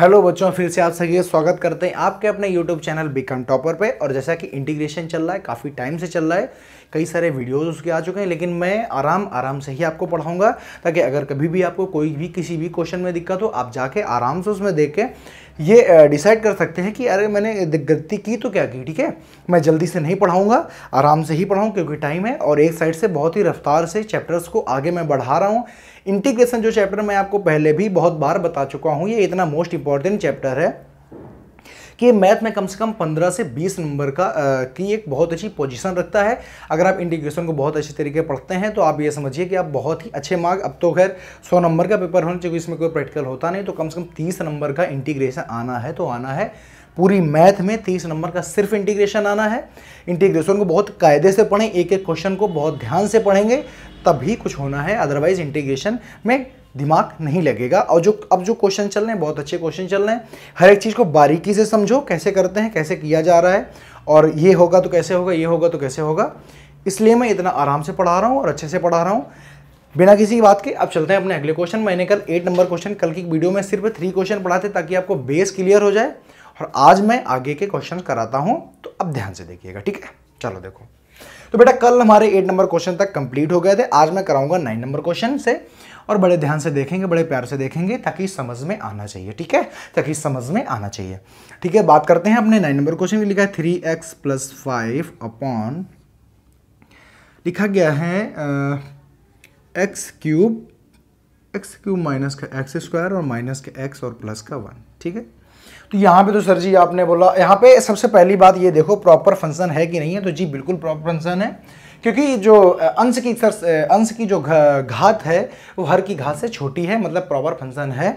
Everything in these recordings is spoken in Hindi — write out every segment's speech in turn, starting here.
हेलो बच्चों फिर से आप सभी का स्वागत करते हैं आपके अपने यूट्यूब चैनल बिकम टॉपर पे और जैसा कि इंटीग्रेशन चल रहा है काफ़ी टाइम से चल रहा है कई सारे वीडियोस उसके आ चुके हैं लेकिन मैं आराम आराम से ही आपको पढ़ाऊंगा ताकि अगर कभी भी आपको कोई भी किसी भी क्वेश्चन में दिक्कत हो आप जाके आराम से उसमें देख के ये डिसाइड कर सकते हैं कि अरे मैंने गलती की तो क्या की ठीक है मैं जल्दी से नहीं पढ़ाऊँगा आराम से ही पढ़ाऊँ क्योंकि टाइम है और एक साइड से बहुत ही रफ्तार से चैप्टर्स को आगे मैं बढ़ा रहा हूँ इंटीग्रेशन जो चैप्टर मैं आपको पहले भी बहुत बार बता चुका हूँ ये इतना मोस्ट इंपॉर्टेंट चैप्टर है कि मैथ में कम से कम 15 से 20 नंबर का आ, की एक बहुत अच्छी पोजीशन रखता है अगर आप इंटीग्रेशन को बहुत अच्छे तरीके पढ़ते हैं तो आप ये समझिए कि आप बहुत ही अच्छे मार्क अब तो खैर 100 नंबर का पेपर होना चाहिए इसमें कोई प्रैक्टिकल होता नहीं तो कम से कम 30 नंबर का इंटीग्रेशन आना है तो आना है पूरी मैथ में तीस नंबर का सिर्फ इंटीग्रेशन आना है इंटीग्रेशन को बहुत कायदे से पढ़ें एक एक क्वेश्चन को बहुत ध्यान से पढ़ेंगे तभी कुछ होना है अदरवाइज इंटीग्रेशन में दिमाग नहीं लगेगा और जो अब जो क्वेश्चन चल रहे हैं बहुत अच्छे क्वेश्चन चल रहे हैं हर एक चीज़ को बारीकी से समझो कैसे करते हैं कैसे किया जा रहा है और ये होगा तो कैसे होगा ये होगा तो कैसे होगा इसलिए मैं इतना आराम से पढ़ा रहा हूँ और अच्छे से पढ़ा रहा हूँ बिना किसी की बात के अब चलते हैं अपने अगले क्वेश्चन मैंने कल एट नंबर क्वेश्चन कल की वीडियो में सिर्फ थ्री क्वेश्चन पढ़ाते ताकि आपको बेस क्लियर हो जाए और आज मैं आगे के क्वेश्चन कराता हूं तो अब ध्यान से देखिएगा ठीक है चलो देखो तो बेटा कल हमारे एट नंबर क्वेश्चन तक कंप्लीट हो गए थे आज मैं कराऊंगा नाइन नंबर क्वेश्चन से और बड़े ध्यान से देखेंगे बड़े प्यार से देखेंगे ताकि समझ में आना चाहिए ठीक है ताकि समझ में आना चाहिए ठीक है बात करते हैं अपने नाइन नंबर क्वेश्चन में लिखा है three x plus five upon लिखा गया है x cube x cube minus का एक्स स्क्वायर और माइनस का एक्स और प्लस का वन ठीक है तो यहाँ पे तो सर जी आपने बोला यहाँ पे सबसे पहली बात ये देखो प्रॉपर फंक्शन है कि नहीं है तो जी बिल्कुल प्रॉपर फंक्शन है क्योंकि जो अंश की सर अंश की जो घात है वो हर की घात से छोटी है मतलब प्रॉपर फंक्शन है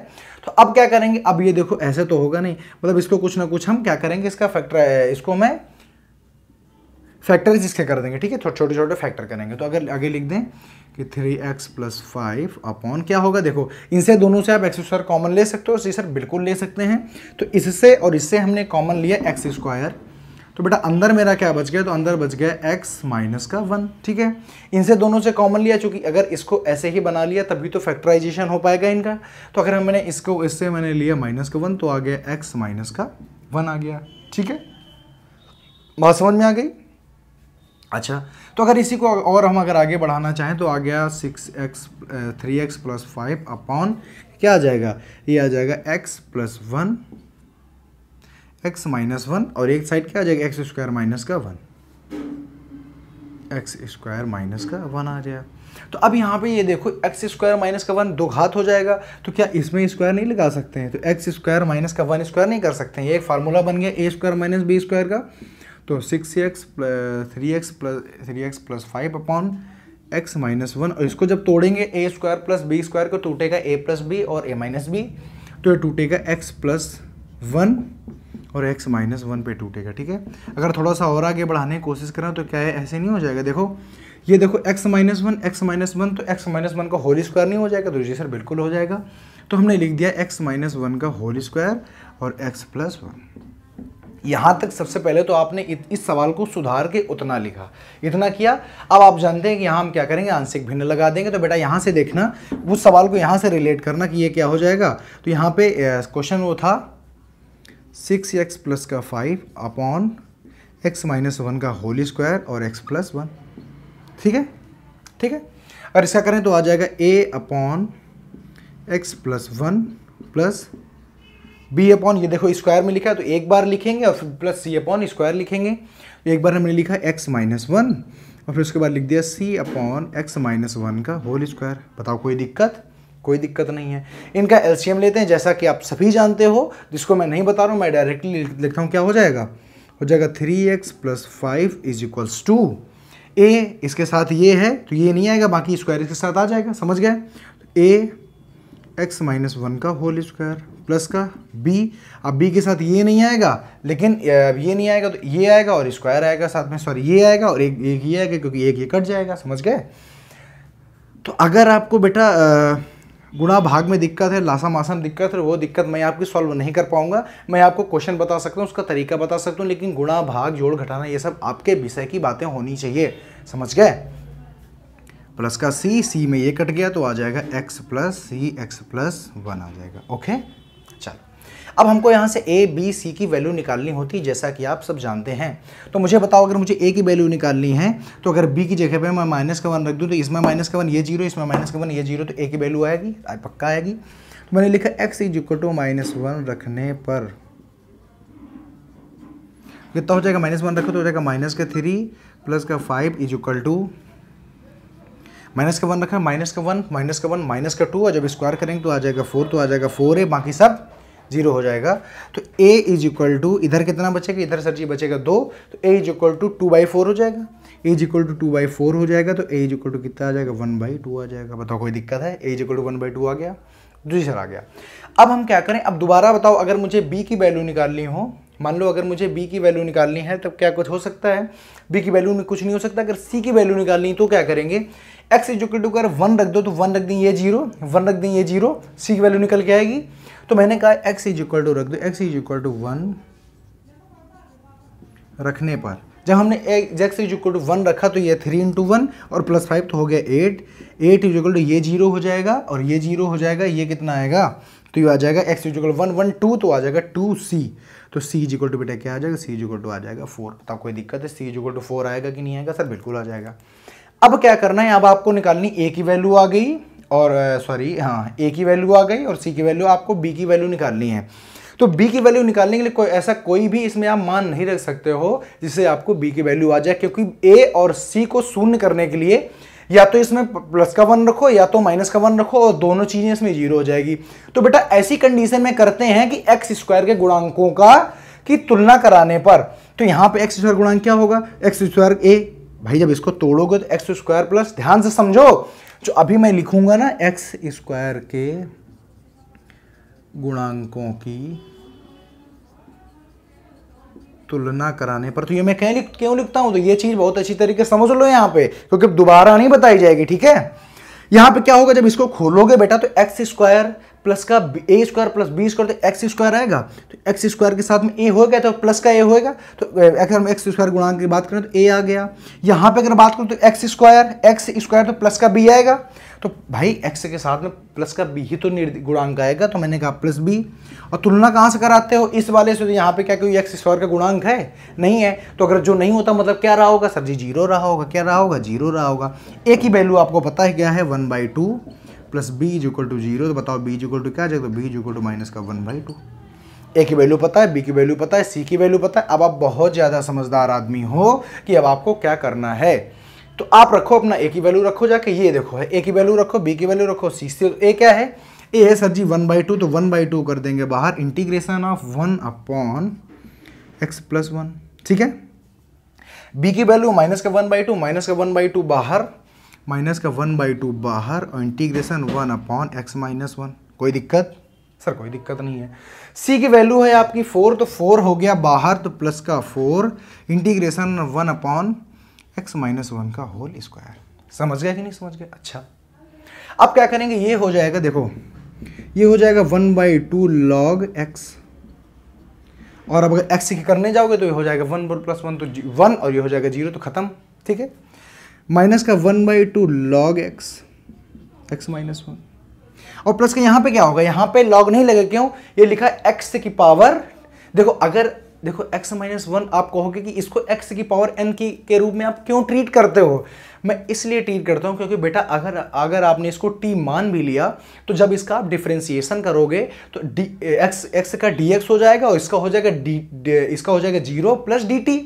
तो अब क्या करेंगे अब ये देखो ऐसे तो होगा नहीं मतलब इसको कुछ ना कुछ हम क्या करेंगे इसका फैक्टर इसको मैं फैक्टर इसके कर देंगे ठीक है थोड़े छोटे छोटे फैक्टर करेंगे तो अगर आगे लिख दें कि three x plus five upon क्या होगा देखो इनसे दोनों से आप एक्स स्क्वायर कॉमन ले सकते हो सी सर बिल्कुल ले सकते हैं तो इससे और इससे हमने कॉमन लिया एक्स स्क्वायर तो बेटा अंदर मेरा क्या बच गया तो अंदर बच गया x माइनस का वन ठीक है इनसे दोनों से कॉमन लिया चूंकि अगर इसको ऐसे ही बना लिया तभी तो फैक्टराइजेशन हो पाएगा इनका तो अगर हमने इसको इससे मैंने लिया माइनस का वन तो आ गया x माइनस का वन आ गया ठीक है बात समझ में आ गई अच्छा तो अगर इसी को और हम अगर आगे बढ़ाना चाहें तो आ गया six x three x plus five upon क्या आ जाएगा ये आ जाएगा x plus one x minus one और एक साइड क्या आ जाएगा एक्स स्क्वायर माइनस का वन एक्स स्क्वायर माइनस का वन आ जाएगा तो अब यहाँ पे ये देखो एक्स स्क्वायर माइनस का वन दो घात हो जाएगा तो क्या इसमें स्क्वायर नहीं लगा सकते हैं तो एक्स स्क्वायर माइनस का वन स्क्वायर नहीं कर सकते हैं ये एक फार्मूला बन गया a square minus b square का तो six x three x plus three x plus five upon x minus one और इसको जब तोड़ेंगे a square plus b square को टूटेगा ए प्लस बी और ए माइनस बी तो ये टूटेगा एक्स प्लस वन और एक्स माइनस वन पे टूटेगा ठीक है अगर थोड़ा सा और आगे बढ़ाने की कोशिश करें तो क्या है ऐसे नहीं हो जाएगा देखो ये देखो x minus one x minus one तो x माइनस वन का होल स्क्वायर नहीं हो जाएगा तो जी सर बिल्कुल हो जाएगा तो हमने लिख दिया x माइनस वन का होल स्क्वायर और x प्लस वन यहाँ तक सबसे पहले तो आपने इस सवाल को सुधार के उतना लिखा इतना किया अब आप जानते हैं कि यहाँ हम क्या करेंगे आंशिक भिन्न लगा देंगे तो बेटा यहाँ से देखना उस सवाल को यहाँ से रिलेट करना कि ये क्या हो जाएगा तो यहाँ पे क्वेश्चन वो था सिक्स एक्स प्लस का five upon x minus one का होल स्क्वायर और एक्स प्लस वन ठीक है ठीक है अगर इसका करें तो आ जाएगा a upon x plus one plus b upon ये देखो स्क्वायर में लिखा है तो एक बार लिखेंगे और प्लस सी अपॉन स्क्वायर लिखेंगे तो एक बार हमने लिखा एक्स माइनस वन और फिर उसके बाद लिख दिया c upon x minus one का होल स्क्वायर बताओ कोई दिक्कत कोई दिक्कत नहीं है इनका एलसीएम लेते हैं जैसा कि आप सभी जानते हो जिसको मैं नहीं बता रहा हूँ मैं डायरेक्टली लिखता हूँ क्या हो जाएगा हो जाएगा three x plus five is equals to a इसके साथ ये है तो ये नहीं आएगा बाकी स्क्वायर इसके साथ आ जाएगा समझ गए ए एक्स माइनस वन का होल स्क्वायर प्लस का बी अब बी के साथ ये नहीं आएगा लेकिन ये नहीं आएगा तो ये आएगा और स्क्वायर आएगा साथ में सॉरी ये आएगा और एक एक ये आएगा क्योंकि एक ये कट जाएगा समझ गए तो अगर आपको बेटा गुणा भाग में दिक्कत है लासा मासा में दिक्कत है वो दिक्कत मैं आपकी सॉल्व नहीं कर पाऊंगा मैं आपको क्वेश्चन बता सकता हूँ उसका तरीका बता सकता हूँ लेकिन गुणा भाग जोड़ घटाना ये सब आपके विषय की बातें होनी चाहिए समझ गए प्लस का सी सी में ये कट गया तो आ जाएगा x plus c x plus one आ जाएगा ओके चल अब हमको यहाँ से ए बी सी की वैल्यू निकालनी होती है जैसा कि आप सब जानते हैं तो मुझे बताओ अगर मुझे ए की वैल्यू निकालनी है तो अगर बी की जगह पे मैं माइनस का वन रख दूँ तो इसमें माइनस का वन ये जीरो इसमें माइनस का वन ये जीरो तो ए की वैल्यू आएगी पक्का आएगी तो मैंने लिखा x is equal to minus one रखने पर कितना हो जाएगा माइनस वन रखो तो हो जाएगा माइनस का थ्री प्लस का five is equal to minus का वन रखा माइनस का वन माइनस का वन माइनस का टू और जब स्क्वायर करेंगे तो आ जाएगा फोर तो आ जाएगा फोर ए बाकी सब जीरो हो जाएगा तो ए इज इक्वल टू इधर कितना बचेगा इधर सर जी बचेगा दो तो a is equal to two by four हो जाएगा a is equal to two by four हो जाएगा तो ए इज इक्वल टू कितना आ जाएगा वन बाई टू आ जाएगा बताओ कोई दिक्कत है a is equal to one by two आ गया जी सर आ गया अब हम क्या करें अब दोबारा बताओ अगर मुझे बी की वैल्यू निकालनी हो मान लो अगर मुझे बी की वैल्यू निकालनी है तब क्या कुछ हो सकता है बी की वैल्यू में कुछ नहीं हो सकता अगर सी की वैल्यू निकालनी तो क्या करेंगे एक्स इजिकल टू अगर वन रख दो तो वन रख दें ये जीरो वन रख दें ये जीरो सी की वैल्यू निकल के आएगी तो मैंने कहा एक्स इज इक्वल टू रख दो x is equal to one रखने पर जब हमने x is equal to one रखा तो ये थ्री इंटू वन और प्लस फाइव तो हो गया eight eight is equal to ये जीरो हो जाएगा और ये जीरो हो जाएगा ये कितना आएगा तो ये आ जाएगा x is equal one one two तो आ जाएगा टू सी तो सी इज इक्वल टू बेटा क्या आ जाएगा सी इज इक्वल टू आ जाएगा फोर तो कोई दिक्कत है c is equal to four आएगा कि नहीं आएगा सर बिल्कुल आ जाएगा अब क्या करना है अब आपको निकालनी ए की वैल्यू आ गई और सॉरी हाँ ए की वैल्यू आ गई और सी की वैल्यू आपको बी की वैल्यू निकालनी है तो बी की वैल्यू निकालने के लिए कोई ऐसा कोई भी इसमें आप मान नहीं रख सकते हो जिससे आपको बी की वैल्यू आ जाए क्योंकि ए और सी को शून्य करने के लिए या तो इसमें प्लस का वन रखो या तो माइनस का वन रखो और दोनों चीज़ें इसमें जीरो हो जाएगी तो बेटा ऐसी कंडीशन में करते हैं कि एक्स स्क्वायर के गुणांकों का की तुलना कराने पर तो यहां पे एक्स स्क्वायर गुणांक क्या होगा एक्स स्क्वायर ए भाई जब इसको तोड़ोगे तो एक्स स्क्वायर प्लस ध्यान से समझो जो अभी मैं लिखूंगा ना एक्स स्क्वायर के गुणांकों की तुलना कराने पर तो ये मैं कहीं लिख क्यों लिखता हूं तो ये चीज़ बहुत अच्छी तरीके से समझ लो यहां पे क्योंकि दोबारा नहीं बताई जाएगी ठीक है यहां पे क्या होगा जब इसको खोलोगे बेटा तो एक्स स्क्वायर प्लस का a square plus b square तो एक्स स्क्वायर आएगा तो एक्स स्क्वायर के साथ में ए हो गया तो प्लस का ए होएगा तो अगर हम एक्स स्क्वायर गुणांक की बात करें तो ए आ गया यहाँ पे अगर बात करूँ तो एक्स स्क्वायर एक्स स्क्वायर तो प्लस का बी आएगा तो भाई एक्स के साथ में प्लस का बी ही तो गुणांक आएगा तो मैंने कहा प्लस बी और तुलना कहाँ से कराते हो इस वाले से तो यहाँ पे क्या क्योंकि एक्स स्क्वायर का गुणांक है नहीं है तो अगर जो नहीं होता मतलब क्या रहा होगा सर जी जीरो रहा होगा क्या रहा होगा जीरो रहा होगा ए की वैल्यू आपको पता है क्या है one by two plus b is equal to zero तो बताओ बी इज इक्वल टू क्या जाएगा तो B is equal to minus का वन बाई टू ए की वैल्यू पता है बी की वैल्यू पता है सी की वैल्यू पता है अब आप बहुत ज़्यादा समझदार आदमी हो कि अब आपको क्या करना है तो आप रखो अपना ए की वैल्यू रखो जाके ये देखो है ए की वैल्यू रखो बी की वैल्यू रखो सी से ए क्या है ए है सर जी वन बाई टू तो वन बाई टू कर देंगे बाहर integration of one upon x plus one ठीक है बी की वैल्यू माइनस का वन बाई टू माइनस का वन बाई टू बाहर माइनस का वन बाई टू बाहर और integration one upon x minus one कोई दिक्कत सर कोई दिक्कत नहीं है सी की वैल्यू है आपकी फोर तो फोर हो गया बाहर तो प्लस का four integration one upon x minus one का होल स्क्वायर समझ गया कि नहीं समझ गया अच्छा अब क्या करेंगे ये हो जाएगा देखो ये हो जाएगा one by two log x और अब अगर एक्स करने जाओगे तो ये हो जाएगा वन प्लस वन तो वन और ये हो जाएगा जीरो तो खत्म ठीक है माइनस का one by two log x x minus one और प्लस का यहां पे क्या होगा यहां पे लॉग नहीं लगेगा क्यों ये लिखा एक्स की पावर देखो अगर देखो एक्स माइनस वन आप कहोगे कि इसको एक्स की पावर एन की के रूप में आप क्यों ट्रीट करते हो मैं इसलिए ट्रीट करता हूं क्योंकि बेटा अगर अगर आपने इसको टी मान भी लिया तो जब इसका आप डिफ्रेंसिएशन करोगे तो डी एक्स एक्स का एक्स हो जाएगा और इसका हो जाएगा डी इसका हो जाएगा जीरो प्लस डी टी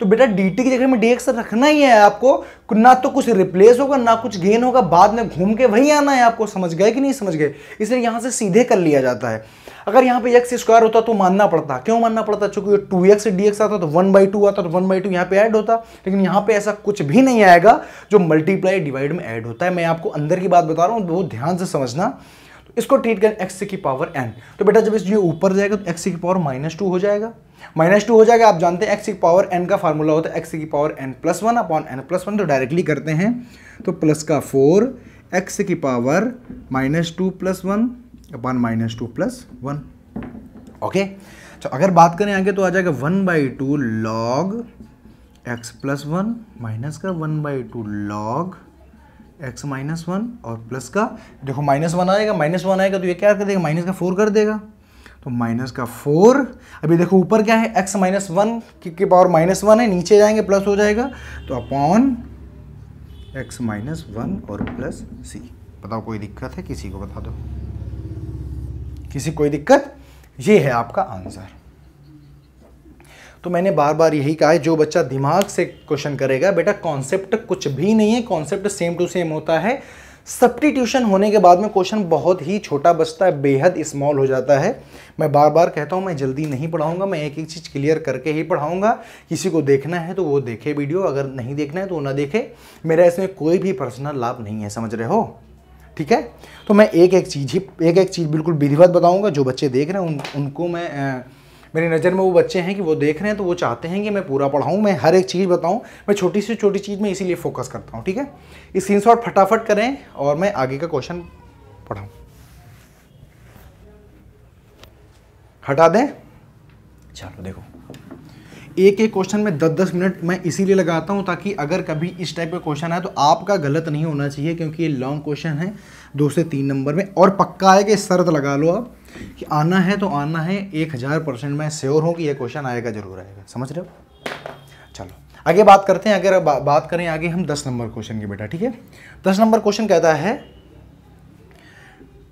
तो बेटा डी टी की जगह में एक्स तो रखना ही है आपको ना तो कुछ रिप्लेस होगा ना कुछ गेन होगा बाद में घूम के वहीं आना है आपको समझ गए कि नहीं समझ गए इसलिए यहाँ से सीधे कर लिया जाता है अगर यहाँ पे एक्स स्क्वायर होता तो मानना पड़ता क्यों मानना पड़ता चूंकि टू एक्स डी एक्स आता तो वन बाई टू आता तो वन बाई टू यहाँ पे ऐड होता लेकिन यहाँ पे ऐसा कुछ भी नहीं आएगा जो मल्टीप्लाई डिवाइड में ऐड होता है मैं आपको अंदर की बात बता रहा हूँ बहुत ध्यान से समझना इसको ट्रीट करें एक्स की पावर एन तो बेटा जब इस ये ऊपर जाएगा तो एक्स की पावर माइनस टू हो जाएगा माइनस टू हो जाएगा आप जानते हैं एक्स की पावर एन का फार्मूला होता है एक्स की power n plus one upon n plus one तो डायरेक्टली करते हैं तो प्लस का फोर एक्स की power minus two plus one upon minus two plus one okay तो अगर बात करें आगे तो आ जाएगा one by two log x plus one minus का one by two log x minus one और प्लस का देखो माइनस वन आएगा माइनस वन आएगा तो ये क्या कर देगा माइनस का फोर कर देगा तो माइनस का फोर अभी देखो ऊपर क्या है एक्स माइनस वन की पावर माइनस वन है नीचे जाएंगे प्लस हो जाएगा तो अपॉन एक्स माइनस वन और प्लस सी बताओ कोई दिक्कत है किसी को बता दो किसी कोई दिक्कत ये है आपका आंसर तो मैंने बार बार यही कहा है जो बच्चा दिमाग से क्वेश्चन करेगा बेटा कॉन्सेप्ट कुछ भी नहीं है कॉन्सेप्ट सेम टू सेम होता है सब्टीट्यूशन होने के बाद में क्वेश्चन बहुत ही छोटा बचता है बेहद स्मॉल हो जाता है मैं बार बार कहता हूँ मैं जल्दी नहीं पढ़ाऊँगा मैं एक एक चीज़ क्लियर करके ही पढ़ाऊँगा किसी को देखना है तो वो देखे वीडियो अगर नहीं देखना है तो ना देखे मेरा इसमें कोई भी पर्सनल लाभ नहीं है समझ रहे हो ठीक है तो मैं एक एक चीज़ ही एक एक चीज़ बिल्कुल विधिवत बताऊँगा जो बच्चे देख रहे हैं उन, उनको मैं आ, मेरी नज़र में वो बच्चे हैं कि वो देख रहे हैं तो वो चाहते हैं कि मैं पूरा पढ़ाऊँ मैं हर एक चीज़ बताऊँ मैं छोटी से छोटी चीज़ में इसीलिए फोकस करता हूँ ठीक है इस सीन शॉट फटाफट करें और मैं आगे का क्वेश्चन पढ़ाऊँ हटा दें चलो देखो एक एक क्वेश्चन में दस दस मिनट मैं इसीलिए लगाता हूँ ताकि अगर कभी इस टाइप का क्वेश्चन आए तो आपका गलत नहीं होना चाहिए क्योंकि ये लॉन्ग क्वेश्चन है दो से तीन नंबर में और पक्का है कि शर्त लगा लो आप कि आना है तो आना है एक हज़ार परसेंट मैं श्योर हूँ कि यह क्वेश्चन आएगा जरूर आएगा समझ रहे हो चलो आगे बात करते हैं अगर बा, बात करें आगे हम दस नंबर क्वेश्चन की बेटा ठीक है दस नंबर क्वेश्चन कहता है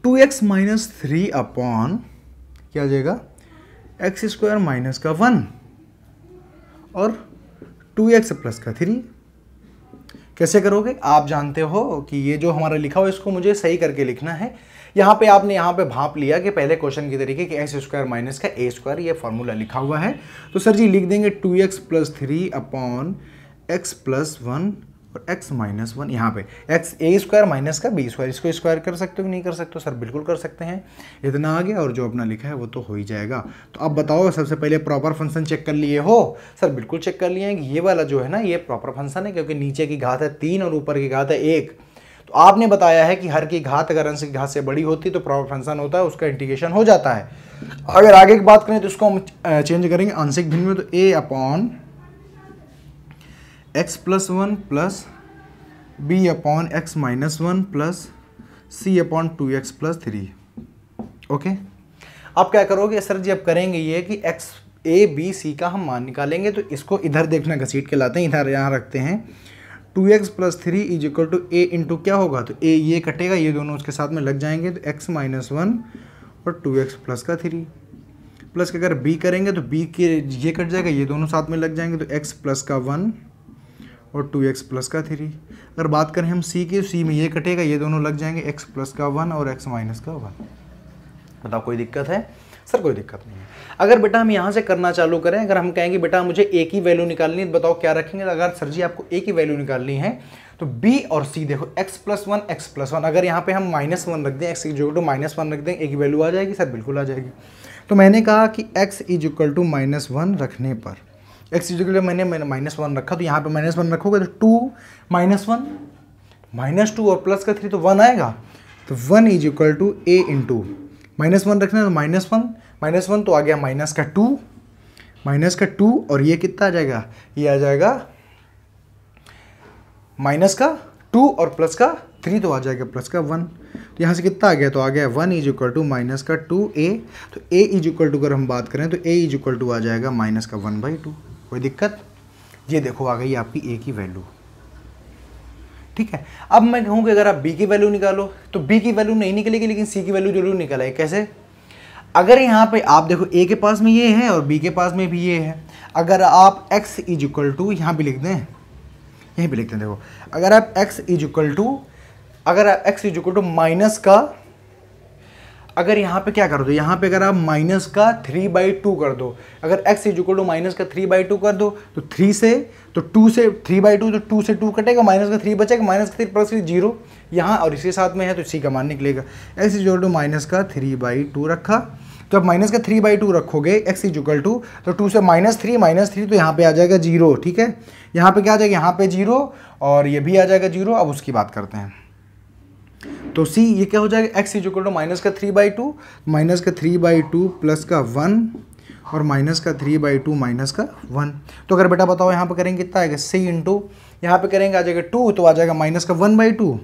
two x minus three upon क्या जाएगा एक्स स्क्वायर माइनस का वन और टू एक्स प्लस का थ्री कैसे करोगे आप जानते हो कि ये जो हमारा लिखा हो इसको मुझे सही करके लिखना है यहाँ पे आपने यहाँ पे भाप लिया कि पहले क्वेश्चन के तरीके कि एस स्क्वायर माइनस का ए स्क्वायर ये फॉर्मूला लिखा हुआ है तो सर जी लिख देंगे two x plus three upon x plus one और x माइनस वन यहाँ पे x ए स्क्वायर माइनस का बी स्क्वायर इसको स्क्वायर कर सकते हो कि नहीं कर सकते हो सर बिल्कुल कर सकते हैं इतना आ गया और जो अपना लिखा है वो तो हो ही जाएगा तो अब बताओ सबसे पहले प्रॉपर फंक्शन चेक कर लिए हो सर बिल्कुल चेक कर लिए हैं कि ये वाला जो है ना ये प्रॉपर फंक्शन है क्योंकि नीचे की घात है तीन और ऊपर की घात है एक तो आपने बताया है कि हर की घात अगर अंश की घात से बड़ी होती तो प्रॉपर फंक्शन होता है उसका इंटीग्रेशन हो जाता है अगर आगे की बात करें तो इसको हम चेंज करेंगे आंशिक भिन्न में तो a upon x plus one plus b upon x minus one plus c upon two x plus three okay अब क्या करोगे सर जी अब करेंगे ये कि एक्स ए बी सी का हम मान निकालेंगे तो इसको इधर देखना घसीट के लाते हैं इधर यहाँ रखते हैं two x plus three is equal to a into क्या होगा तो ए ये कटेगा ये दोनों उसके साथ में लग जाएंगे तो एक्स माइनस वन और टू एक्स प्लस का थ्री प्लस के अगर बी करेंगे तो बी के ये कट जाएगा ये दोनों साथ में लग जाएंगे तो एक्स प्लस का वन और टू एक्स प्लस का थ्री अगर बात करें हम सी की सी में ये कटेगा ये दोनों लग जाएंगे एक्स प्लस का वन और एक्स माइनस का वन बताओ कोई दिक्कत है सर कोई दिक्कत नहीं है अगर बेटा हम यहाँ से करना चालू करें अगर हम कहेंगे बेटा मुझे एक ही वैल्यू निकालनी है तो बताओ क्या रखेंगे अगर सर जी आपको ए की वैल्यू निकालनी है तो बी और सी देखो x plus one x plus one अगर यहाँ पे हम माइनस वन रख दें x is two minus one रख दें एक ही वैल्यू आ जाएगी सर बिल्कुल आ जाएगी तो मैंने कहा कि x is equal to minus one रखने पर एक्स इज इक्वल मैंने मैंने माइनस वन रखा तो यहाँ पे माइनस वन रखोगे तो two minus one minus two और प्लस का थ्री तो वन आएगा तो one is equal to a into minus one रखना तो माइनस वन माइनस वन तो आ गया माइनस का टू माइनस का टू और ये कितना आ जाएगा ये आ जाएगा माइनस का टू और प्लस का थ्री तो आ जाएगा प्लस का वन तो यहाँ से कितना आ गया तो आ गया one is equal to minus का टू ए तो ए इज इक्वल टू अगर हम बात करें तो ए इज इक्वल टू आ जाएगा माइनस का वन बाई टू कोई दिक्कत ये देखो आ गई आपकी ए की वैल्यू ठीक है अब मैं कहूँ कि अगर आप बी की वैल्यू निकालो तो बी की वैल्यू नहीं निकलेगी लेकिन सी की वैल्यू जरूर निकल कैसे अगर यहाँ पे आप देखो ए के पास में ये है और बी के पास में भी ये है अगर आप एक्स इज इक्वल टू यहाँ भी लिख दें यहीं पर लिखते हैं देखो अगर आप एक्स इज इक्वल टू अगर आप x is equal to minus का अगर यहाँ पे क्या कर दो यहाँ पे अगर आप माइनस का थ्री बाई टू कर दो अगर x is equal to minus का थ्री बाई टू कर दो तो थ्री से तो टू से थ्री बाई टू तो टू से टू कटेगा माइनस का थ्री बचेगा माइनस का थ्री प्लस थ्री जीरो यहाँ और इसके साथ में है तो इसी का मान निकलेगा x is equal to minus का थ्री बाई टू रखा तो आप माइनस का थ्री बाई टू रखोगे एक्स इज इक्वल टू तो टू से माइनस थ्री माइनस थ्री तो यहाँ पे आ जाएगा जीरो ठीक है यहाँ पे क्या आ जाएगा यहाँ पे जीरो और ये भी आ जाएगा जीरो अब उसकी बात करते हैं तो सी ये क्या हो जाएगा x is equal to minus का थ्री बाई टू माइनस का थ्री बाई टू प्लस का वन और माइनस का थ्री बाई टू माइनस का वन तो अगर बेटा बताओ यहाँ पर करेंगे कितना आएगा सी इंटू यहाँ पर करेंगे आ जाएगा टू तो आ जाएगा माइनस का वन बाई टू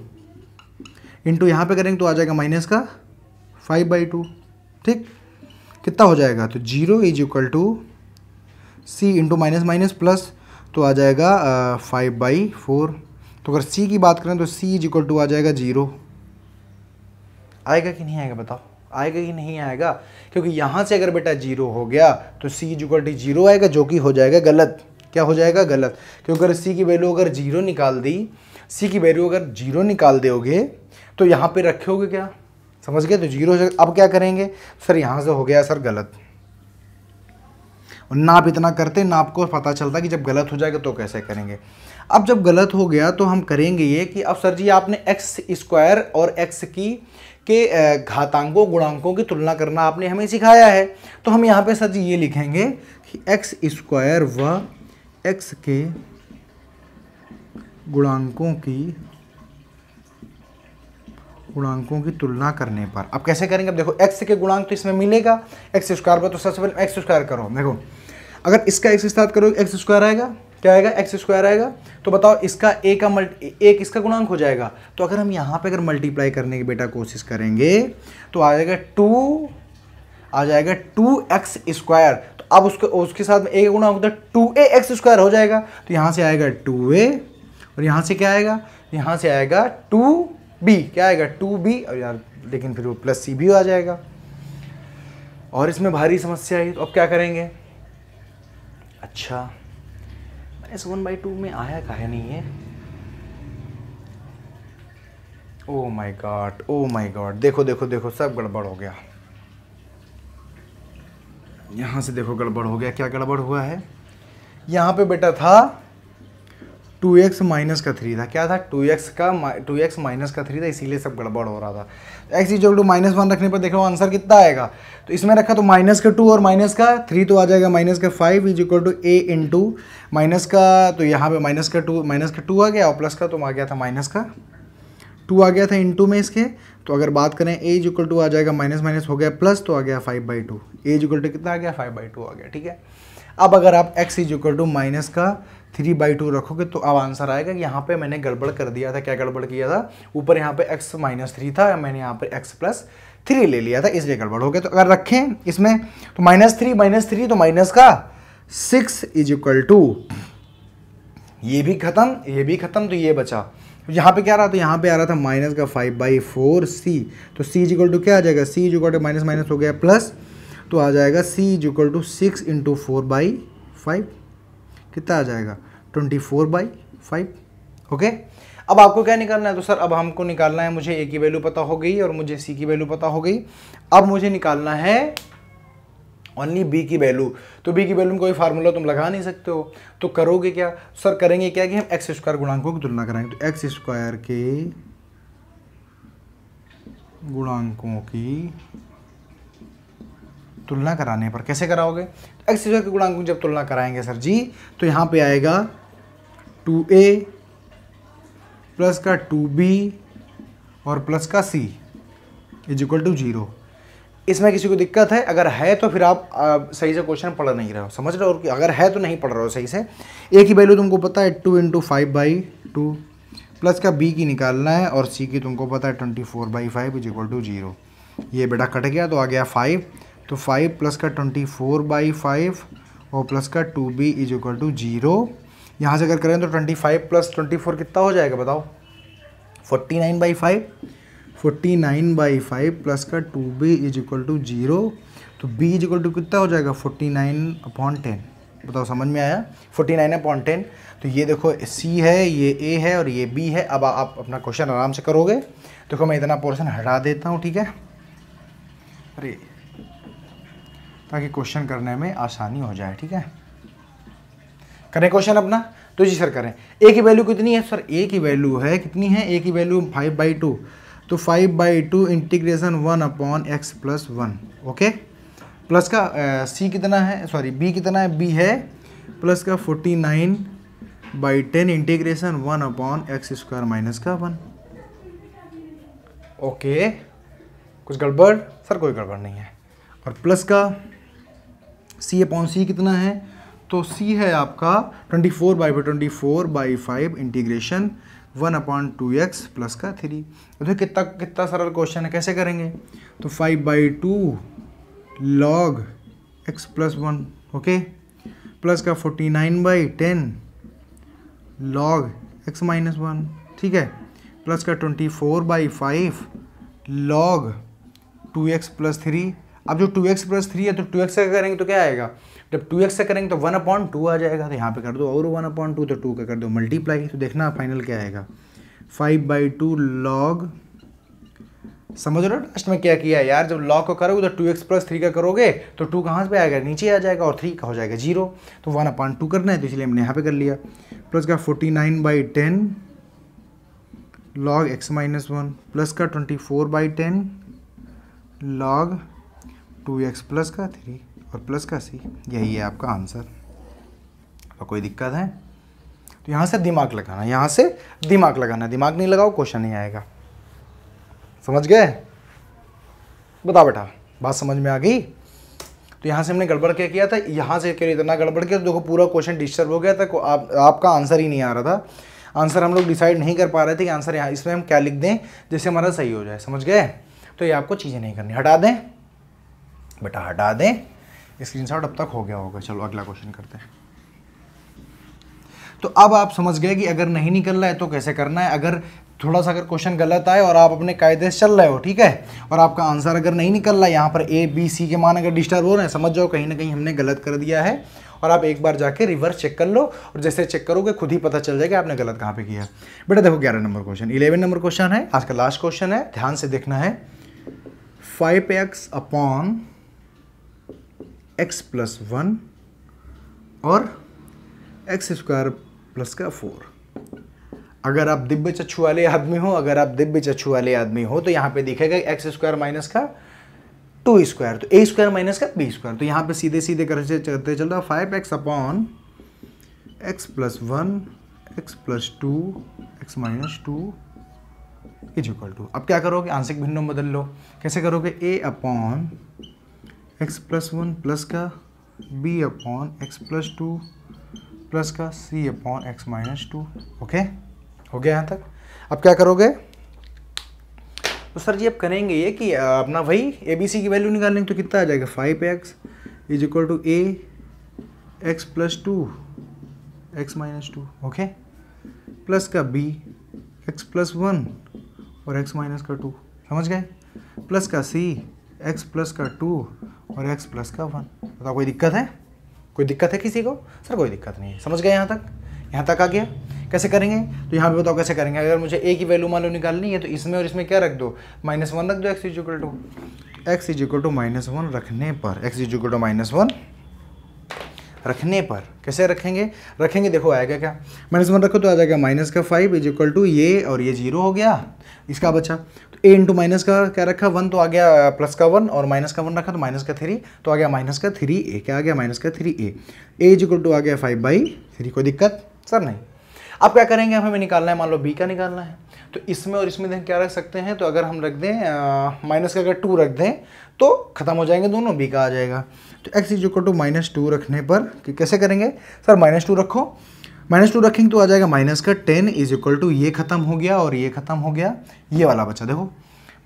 इंटू यहाँ पर करेंगे तो आ जाएगा माइनस का फाइव बाई टू ठीक कितना हो जाएगा तो zero is equal to c into minus minus plus तो आ जाएगा फाइव बाई फोर तो अगर सी की बात करें तो सी इज इक्वल टू आ जाएगा जीरो आएगा कि नहीं आएगा बताओ आएगा कि नहीं आएगा क्योंकि यहाँ से अगर बेटा जीरो हो गया तो सी टी जीरो आएगा जो कि हो जाएगा गलत क्या हो जाएगा गलत क्योंकि अगर सी की वैल्यू अगर जीरो निकाल दी सी की वैल्यू अगर जीरो निकाल दोगे तो यहाँ पे रखोगे क्या समझ गए तो जीरो अब क्या करेंगे सर यहाँ से हो गया सर गलत और ना आप इतना करते ना आपको पता चलता कि जब गलत हो जाएगा तो कैसे करेंगे अब जब गलत हो गया तो हम करेंगे ये कि अब सर जी आपने एक्स स्क्वायर और एक्स की के घातांकों गुणांकों की तुलना करना आपने हमें सिखाया है तो हम यहाँ पे सर जी ये लिखेंगे कि एक्स स्क्वायर व एक्स के गुणांकों की गुणांकों की तुलना करने पर अब कैसे करेंगे अब देखो एक्स के गुणांक तो इसमें मिलेगा एक्स स्क्वायर पर तो सबसे पहले एक्स स्क्वायर करो देखो अगर इसका एक्स के करो एक्स स्क्वायर आएगा क्या आएगा एक्स स्क्वायर आएगा तो बताओ इसका ए का मल्टी एक इसका गुणांक हो जाएगा तो अगर हम यहाँ पे अगर मल्टीप्लाई करने की बेटा कोशिश करेंगे तो आ जाएगा टू आ जाएगा टू एक्स स्क्वायर तो अब उसके उसके साथ में ए का गुणांक होता है टू ए एक्स स्क्वायर हो जाएगा तो यहाँ से आएगा टू ए और यहाँ से क्या आएगा यहाँ से आएगा टू बी क्या आएगा टू बी और यार लेकिन फिर वो प्लस सी भी आ जाएगा और इसमें भारी समस्या आई तो अब क्या करेंगे अच्छा एस वन बाई टू में आया का है नहीं है ओ माई गॉड ओ माई गॉड देखो देखो देखो सब गड़बड़ हो गया यहाँ से देखो गड़बड़ हो गया क्या गड़बड़ हुआ है यहाँ पे बेटा था टू एक्स माइनस का थ्री था क्या था टू एक्स का टू एक्स माइनस का थ्री था इसीलिए सब गड़बड़ हो रहा था x is two minus one रखने पर देखो आंसर कितना आएगा तो इसमें रखा तो माइनस का टू और माइनस का थ्री तो आ जाएगा माइनस का five is equal to a into minus का तो यहाँ पे माइनस का टू माइनस का टू आ गया और प्लस का तो आ गया था माइनस का टू आ गया था इन टू में इसके तो अगर बात करें ए इज इक्वल टू आ जाएगा माइनस माइनस हो गया प्लस तो आ गया five by two a is equal to कितना आ गया फाइव बाई टू आ गया ठीक है अब अगर आप x is equal to minus का थ्री बाई टू रखोगे तो अब आंसर आएगा यहाँ पे मैंने गड़बड़ कर दिया था क्या गड़बड़ किया था ऊपर यहाँ पे एक्स माइनस थ्री था मैंने यहाँ पे एक्स प्लस थ्री ले लिया था इसलिए गड़बड़ हो गया तो अगर रखें इसमें तो माइनस थ्री माइनस थ्री तो माइनस का सिक्स इज इक्वल टू ये भी ख़त्म ये भी ख़त्म तो ये बचा तो यहाँ पे क्या रहा तो यहाँ पे आ रहा था माइनस का फाइव बाई फोर सी तो सी इज इक्वल टू क्या आ जाएगा c is equal to minus minus हो गया प्लस तो आ जाएगा c is equal to six into four by five कितना आ जाएगा twenty four by five okay अब आपको क्या निकालना है तो सर अब हमको निकालना है मुझे ए की वैल्यू पता हो गई और मुझे सी की वैल्यू पता हो गई अब मुझे निकालना है ओनली बी की वैल्यू तो बी की वैल्यू में कोई फार्मूला तुम लगा नहीं सकते हो तो करोगे क्या सर करेंगे क्या कि हम एक्स स्क्वायर गुणांकों की तुलना कराएंगे तो एक्स स्क्वायर के गुणांकों की तुलना कराने पर कैसे कराओगे एक्स स्क्वायर के गुणांक में जब तुलना कराएंगे सर जी तो यहाँ पे आएगा टू ए प्लस का टू बी और प्लस का c is equal to zero इसमें किसी को दिक्कत है अगर है तो फिर आप आ, सही से क्वेश्चन पढ़ नहीं रहे हो समझ रहे हो और अगर है तो नहीं पढ़ रहे हो सही से ए की वैल्यू तुमको पता है two into five by two plus का बी की निकालना है और सी की तुमको पता है twenty four by five is equal to zero ये बेटा कट गया तो आ गया फाइव तो फाइव प्लस का ट्वेंटी फोर बाई फाइव और प्लस का two B is equal to zero यहाँ से अगर करें तो twenty five plus twenty four कितना हो जाएगा बताओ forty nine by five forty nine by five plus का two B is equal to zero तो बी इज इक्वल टू कितना हो जाएगा फोर्टी नाइन अपॉन टेन बताओ समझ में आया फोर्टी नाइन अपॉन टेन तो ये देखो सी है ये ए है और ये बी है अब आप अपना क्वेश्चन आराम से करोगे देखो मैं इतना पोर्शन हटा देता हूँ ठीक है अरे ताकि क्वेश्चन करने में आसानी हो जाए ठीक है करें क्वेश्चन अपना तो जी सर करें ए की वैल्यू कितनी है सर ए की वैल्यू है कितनी है ए की वैल्यू फाइव बाई टू तो five by two integration one upon x plus one okay plus का सी कितना है सॉरी बी कितना है बी है प्लस का forty nine by ten integration one upon x square minus का वन ओके कुछ गड़बड़ सर कोई गड़बड़ नहीं है और प्लस का सी अपॉन सी कितना है तो सी है आपका twenty four by twenty four by five integration one upon two x plus का थ्री देखो कितना कितना सरल क्वेश्चन है कैसे करेंगे तो five by two log x plus one okay plus का forty nine by ten log x minus one ठीक है प्लस का twenty four by five log two x plus three अब जो टू एक्स प्लस थ्री है तो टू एक्स का करेंगे तो क्या आएगा जब टू एक्स का करेंगे तो वन अपॉइंट टू आ जाएगा तो यहाँ पे कर दो और वन अपॉइंट टू तो टू का कर दो मल्टीप्लाई तो देखना फाइनल क्या आएगा फाइव बाई टू लॉग समझ लो लास्ट में क्या किया यार जब लॉग को करोगे तो टू एक्स प्लस थ्री का करोगे तो टू कहाँ पे आएगा नीचे आ जाएगा और थ्री का हो जाएगा जीरो तो वन अपॉइंट टू करना है तो इसलिए हमने यहाँ पे कर लिया प्लस का forty nine by ten log x minus one plus का twenty four by ten log two x plus का थ्री और प्लस का सी यही है आपका आंसर और कोई दिक्कत है तो यहाँ से दिमाग लगाना यहाँ से दिमाग लगाना दिमाग नहीं लगाओ क्वेश्चन नहीं आएगा समझ गए बताओ बेटा बात समझ में आ गई तो यहाँ से हमने गड़बड़ क्या किया था यहाँ से क्यों इतना गड़बड़ किया तो देखो पूरा क्वेश्चन डिस्टर्ब हो गया था आप, आपका आंसर ही नहीं आ रहा था आंसर हम लोग डिसाइड नहीं कर पा रहे थे कि आंसर यहाँ इसमें हम क्या लिख दें जिससे हमारा सही हो जाए समझ गए तो ये आपको चीज़ें नहीं करनी हटा दें बेटा हटा दें स्क्रीनशॉट अब तक हो गया होगा चलो अगला क्वेश्चन करते हैं तो अब आप समझ गए कि अगर नहीं निकल रहा है तो कैसे करना है अगर थोड़ा सा अगर क्वेश्चन गलत आए और आप अपने कायदे से चल रहे हो ठीक है और आपका आंसर अगर नहीं निकल रहा है यहाँ पर ए बी सी के मान अगर डिस्टर्ब हो रहे हैं समझ जाओ कहीं ना कहीं हमने गलत कर दिया है और आप एक बार जाके रिवर्स चेक कर लो और जैसे चेक करोगे खुद ही पता चल जाएगा आपने गलत कहाँ पे किया बेटा देखो ग्यारह number question eleven number question है आज का लास्ट क्वेश्चन है ध्यान से देखना है five x upon x plus one और एक्स स्क्वायर प्लस का फोर अगर आप दिव्य चक्षु वाले आदमी हो अगर आप दिव्य चक्षु वाले आदमी हो तो यहाँ पे दिखेगा एक्स स्क्वायर माइनस का टू स्क्वायर तो ए स्क्वायर माइनस का बी स्क्वायर तो यहाँ पे सीधे सीधे करते चलते चल five x upon x plus one x plus two x minus two is equal to अब क्या करोगे आंशिक भिन्नों बदल लो कैसे करोगे A upon x plus one plus का B upon x plus two plus का C upon x minus two okay हो गया यहाँ तक अब क्या करोगे तो सर जी आप करेंगे ये कि अपना वही ए बी सी की वैल्यू निकालेंगे तो कितना आ जाएगा five x is equal to A x plus two x minus two okay plus का बी एक्स प्लस वन और एक्स माइनस का टू समझ गए प्लस का सी एक्स प्लस का टू और एक्स प्लस का वन बताओ कोई दिक्कत है कोई दिक्कत है किसी को सर कोई दिक्कत नहीं है समझ गए यहाँ तक यहाँ तक आ गया कैसे करेंगे तो यहाँ पे बताओ कैसे करेंगे अगर मुझे ए की वैल्यू मान लो निकालनी है तो इसमें और इसमें क्या रख दो माइनस वन रख दो x is equal two x is equal two minus one रखने पर x is equal two minus one रखने पर कैसे रखेंगे रखेंगे देखो आएगा क्या माइनस वन रखो तो आ जाएगा माइनस का फाइव इजिकल टू ये और ये जीरो हो गया इसका बचा तो ए इंटू माइनस का क्या रखा वन तो आ गया प्लस का वन और माइनस का वन रखा तो माइनस का थ्री तो आ गया माइनस का थ्री ए क्या आ गया माइनस का three A A equal to आ गया फाइव बाई थ्री कोई दिक्कत सर नहीं अब क्या करेंगे हमें निकालना है मान लो बी का निकालना है तो इसमें और इसमें क्या रख सकते हैं तो अगर हम रख दें माइनस का अगर टू रख दें तो खत्म हो जाएंगे दोनों बी का आ जाएगा तो x is equal to minus two रखने पर कैसे करेंगे सर माइनस टू रखो माइनस टू रखेंगे तो आ जाएगा माइनस का टेन इज इक्वल टू ये खत्म हो गया और ये खत्म हो गया ये वाला बचा देखो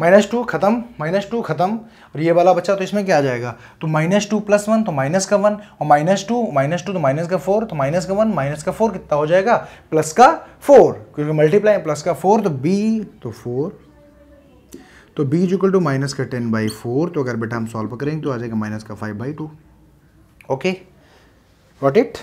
माइनस टू खत्म माइनस टू खत्म और ये वाला बचा तो इसमें क्या आ जाएगा तो माइनस टू प्लस वन तो माइनस का वन और माइनस टू माइनस टू तो माइनस का फोर तो माइनस का वन माइनस का फोर कितना हो जाएगा प्लस का फोर क्योंकि मल्टीप्लाई प्लस का फोर तो बी तो फोर तो B is equal to minus का टेन बाई फोर तो अगर बेटा हम सॉल्व करेंगे तो आ जाएगा माइनस का five by two okay what it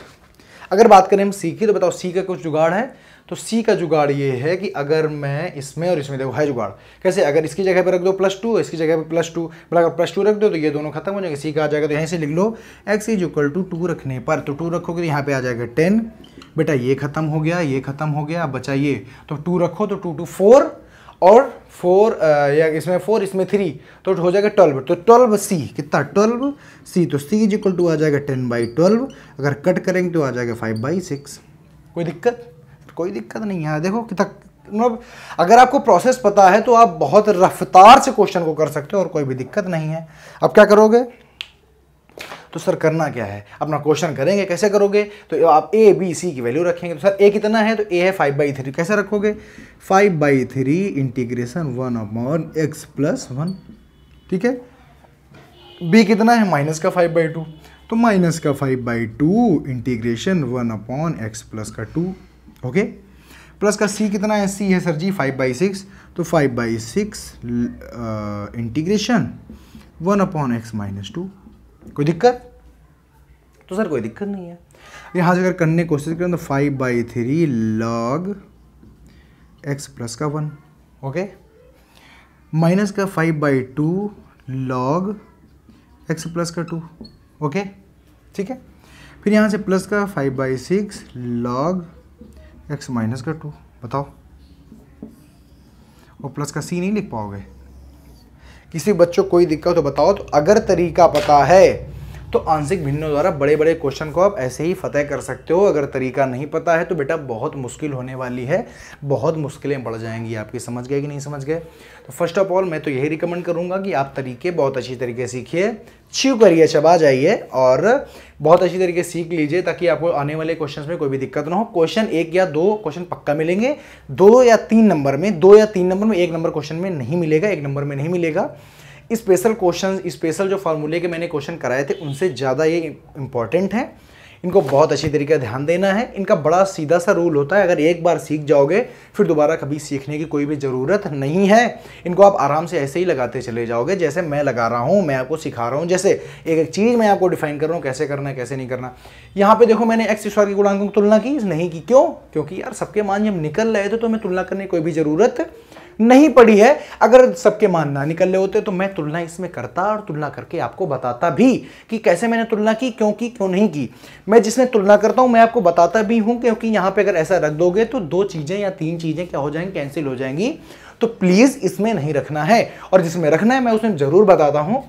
अगर बात करें हम सी की तो बताओ सी का कुछ जुगाड़ है तो सी का जुगाड़ ये है कि अगर मैं इसमें और इसमें देखो है जुगाड़ कैसे अगर इसकी जगह पर रख दो प्लस टू इसकी जगह पर प्लस टू बट मतलब अगर प्लस टू रख दो तो ये दोनों खत्म हो जाएंगे सी का आ जाएगा तो यहीं से लिख लो x is equal to two रखने पर तो टू रखोगे तो यहाँ पर आ जाएगा टेन बेटा ये खत्म हो गया ये खत्म हो गया अब बचा ये तो टू रखो तो टू टू फोर और फोर या इसमें फोर इसमें थ्री तो हो जाएगा ट्वेल्व तो ट्वेल्व सी कितना ट्वेल्व सी तो सी इज इक्वल टू आ जाएगा टेन बाई ट्वेल्व अगर कट करेंगे तो आ जाएगा फाइव बाई सिक्स कोई दिक्कत कोई दिक्कत नहीं है देखो कितना मतलब अगर आपको प्रोसेस पता है तो आप बहुत रफ्तार से क्वेश्चन को कर सकते हो और कोई भी दिक्कत नहीं है अब क्या करोगे तो सर करना क्या है अपना क्वेश्चन करेंगे कैसे करोगे तो आप ए बी सी की वैल्यू रखेंगे तो सर ए कितना है तो ए है फाइव बाई थ्री कैसे रखोगे five by three integration one upon x plus one ठीक है बी कितना है माइनस का फाइव बाई टू तो माइनस का five by two integration one upon x plus का टू ओके प्लस का सी कितना है सी है sir ji five by six तो five by six integration one upon x minus two कोई दिक्कत तो सर कोई दिक्कत नहीं है यहाँ से अगर करने की कोशिश करें तो five by three log x plus का वन ओके माइनस का five by two log x plus का टू ओके ठीक है फिर यहाँ से प्लस का five by six log x minus का टू बताओ और प्लस का सी नहीं लिख पाओगे किसी बच्चों कोई दिक्कत हो तो बताओ तो अगर तरीका पता है तो आंशिक भिन्नों द्वारा बड़े बड़े क्वेश्चन को आप ऐसे ही फतेह कर सकते हो अगर तरीका नहीं पता है तो बेटा बहुत मुश्किल होने वाली है बहुत मुश्किलें बढ़ जाएंगी आपकी समझ गए कि नहीं समझ गए तो फर्स्ट ऑफ ऑल मैं तो यही रिकमेंड करूँगा कि आप तरीके बहुत अच्छी तरीके सीखिए शिव करिए चबा जाइए और बहुत अच्छी तरीके सीख लीजिए ताकि आपको आने वाले क्वेश्चंस में कोई भी दिक्कत ना हो क्वेश्चन एक या दो क्वेश्चन पक्का मिलेंगे दो या तीन नंबर में दो या तीन नंबर में एक नंबर क्वेश्चन में नहीं मिलेगा एक नंबर में नहीं मिलेगा स्पेशल क्वेश्चन स्पेशल जो फार्मूले के मैंने क्वेश्चन कराए थे उनसे ज़्यादा ये इम्पॉर्टेंट है इनको बहुत अच्छी तरीके से ध्यान देना है इनका बड़ा सीधा सा रूल होता है अगर एक बार सीख जाओगे फिर दोबारा कभी सीखने की कोई भी ज़रूरत नहीं है इनको आप आराम से ऐसे ही लगाते चले जाओगे जैसे मैं लगा रहा हूँ मैं आपको सिखा रहा हूँ जैसे एक एक चीज़ मैं आपको डिफाइन कर रहा हूँ कैसे करना है कैसे नहीं करना यहाँ पर देखो मैंने एक्स स्क्वायर की गुणांकों की तुलना की नहीं की क्यों क्योंकि यार सबके मान जब निकल रहे थे तो मैं तुलना करने की कोई भी ज़रूरत नहीं पड़ी है अगर सबके मान ना निकल रहे होते तो मैं तुलना इसमें करता और तुलना करके आपको बताता भी कि कैसे मैंने तुलना की क्यों की क्यों नहीं की मैं जिसमें तुलना करता हूँ मैं आपको बताता भी हूँ क्योंकि यहाँ पर अगर ऐसा रख दोगे तो दो चीज़ें या तीन चीज़ें क्या हो जाएंगी कैंसिल हो जाएंगी तो प्लीज़ इसमें नहीं रखना है और जिसमें रखना है मैं उसमें ज़रूर बताता हूँ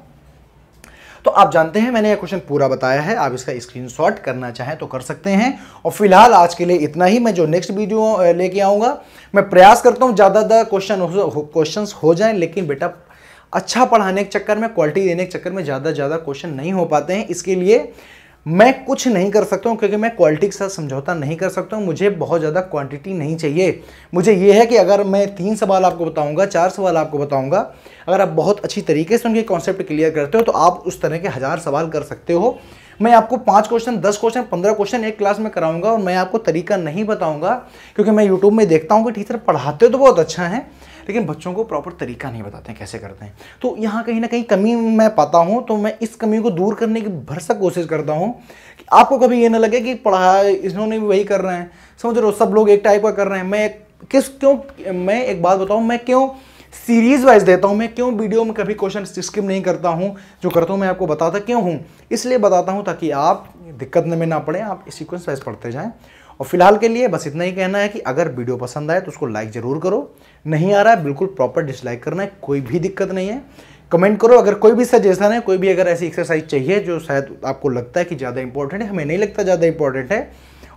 तो आप जानते हैं मैंने यह क्वेश्चन पूरा बताया है आप इसका स्क्रीन करना चाहें तो कर सकते हैं और फिलहाल आज के लिए इतना ही मैं जो नेक्स्ट वीडियो लेके आऊँगा मैं प्रयास करता हूँ ज़्यादातर क्वेश्चन क्वेश्चन हो जाएँ लेकिन बेटा अच्छा पढ़ाने के चक्कर में क्वालिटी देने के चक्कर में ज़्यादा ज़्यादा क्वेश्चन नहीं हो पाते हैं इसके लिए मैं कुछ नहीं कर सकता हूँ क्योंकि मैं क्वालिटी के साथ समझौता नहीं कर सकता हूँ मुझे बहुत ज़्यादा क्वांटिटी नहीं चाहिए मुझे ये है कि अगर मैं तीन सवाल आपको बताऊँगा चार सवाल आपको बताऊँगा अगर आप बहुत अच्छी तरीके से उनके कॉन्सेप्ट क्लियर करते हो तो आप उस तरह के हज़ार सवाल कर सकते हो मैं आपको पाँच क्वेश्चन दस क्वेश्चन पंद्रह क्वेश्चन एक क्लास में कराऊंगा और मैं आपको तरीका नहीं बताऊंगा क्योंकि मैं यूट्यूब में देखता हूँ कि टीचर पढ़ाते तो बहुत अच्छा है लेकिन बच्चों को प्रॉपर तरीका नहीं बताते हैं कैसे करते हैं तो यहाँ कहीं ना कहीं कमी मैं पाता हूँ तो मैं इस कमी को दूर करने की भरसक कोशिश करता हूँ कि आपको कभी ये ना लगे कि पढ़ा इन्होंने भी वही कर रहे हैं समझ रहे हो सब लोग एक टाइप का कर रहे हैं मैं किस क्यों मैं एक बात बताऊँ मैं क्यों सीरीज वाइज देता हूँ मैं क्यों वीडियो में कभी क्वेश्चन स्किप नहीं करता हूँ जो करता हूँ मैं आपको बताता क्यों हूँ इसलिए बताता हूँ ताकि आप दिक्कत में ना पड़े आप सीक्वेंस वाइज पढ़ते जाएँ और फिलहाल के लिए बस इतना ही कहना है कि अगर वीडियो पसंद आए तो उसको लाइक ज़रूर करो नहीं आ रहा है बिल्कुल प्रॉपर डिसलाइक करना है कोई भी दिक्कत नहीं है कमेंट करो अगर कोई भी सजेशन है कोई भी अगर ऐसी एक्सरसाइज चाहिए जो शायद आपको लगता है कि ज़्यादा इंपॉर्टेंट है हमें नहीं लगता ज़्यादा इंपॉर्टेंट है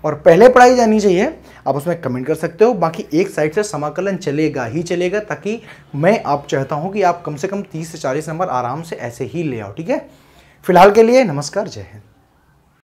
और पहले पढ़ाई जानी चाहिए आप उसमें कमेंट कर सकते हो बाकी एक साइड से समाकलन चलेगा ही चलेगा ताकि मैं आप चाहता हूँ कि आप कम से कम तीस से चालीस नंबर आराम से ऐसे ही ले आओ ठीक है फिलहाल के लिए नमस्कार जय हिंद